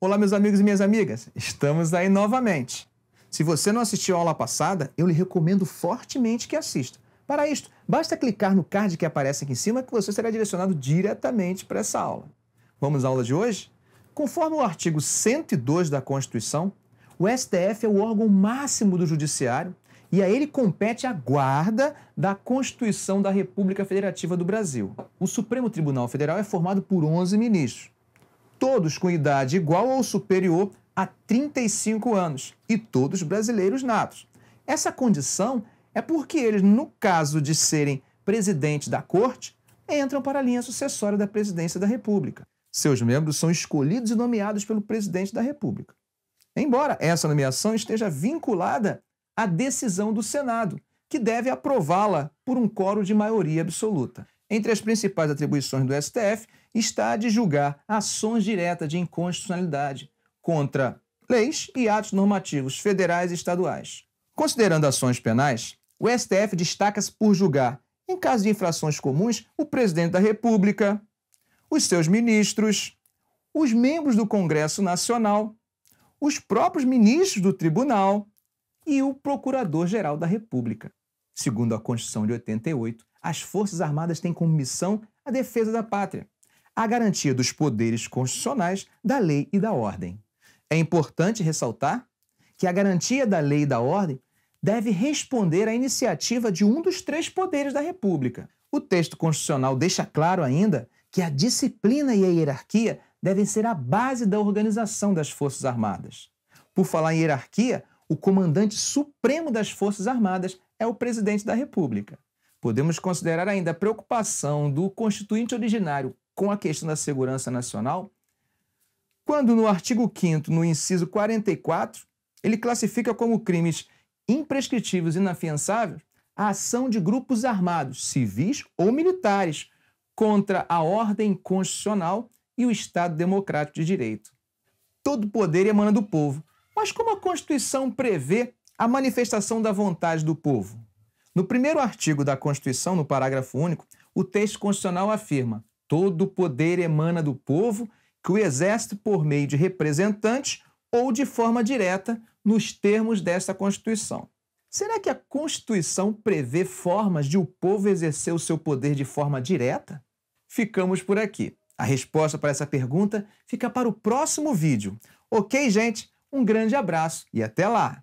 Olá, meus amigos e minhas amigas, estamos aí novamente. Se você não assistiu a aula passada, eu lhe recomendo fortemente que assista. Para isto, basta clicar no card que aparece aqui em cima que você será direcionado diretamente para essa aula. Vamos à aula de hoje? Conforme o artigo 102 da Constituição, o STF é o órgão máximo do Judiciário e a ele compete a guarda da Constituição da República Federativa do Brasil. O Supremo Tribunal Federal é formado por 11 ministros todos com idade igual ou superior a 35 anos e todos brasileiros natos. Essa condição é porque eles, no caso de serem presidente da corte, entram para a linha sucessória da presidência da República. Seus membros são escolhidos e nomeados pelo presidente da República. Embora essa nomeação esteja vinculada à decisão do Senado, que deve aprová-la por um coro de maioria absoluta. Entre as principais atribuições do STF está a de julgar ações diretas de inconstitucionalidade contra leis e atos normativos federais e estaduais. Considerando ações penais, o STF destaca-se por julgar, em caso de infrações comuns, o presidente da República, os seus ministros, os membros do Congresso Nacional, os próprios ministros do tribunal e o Procurador-Geral da República. Segundo a Constituição de 88, as Forças Armadas têm como missão a defesa da pátria, a garantia dos poderes constitucionais, da lei e da ordem. É importante ressaltar que a garantia da lei e da ordem deve responder à iniciativa de um dos três poderes da República. O texto constitucional deixa claro ainda que a disciplina e a hierarquia devem ser a base da organização das Forças Armadas. Por falar em hierarquia, o comandante supremo das Forças Armadas é o presidente da República. Podemos considerar ainda a preocupação do constituinte originário com a questão da segurança nacional, quando no artigo 5, no inciso 44, ele classifica como crimes imprescritíveis e inafiançáveis a ação de grupos armados, civis ou militares, contra a ordem constitucional e o Estado democrático de direito. Todo poder emana do povo, mas como a Constituição prevê a manifestação da vontade do povo. No primeiro artigo da Constituição, no parágrafo único, o texto constitucional afirma: todo poder emana do povo que o exerce por meio de representantes ou de forma direta nos termos desta Constituição. Será que a Constituição prevê formas de o povo exercer o seu poder de forma direta? Ficamos por aqui. A resposta para essa pergunta fica para o próximo vídeo. Ok, gente? Um grande abraço e até lá!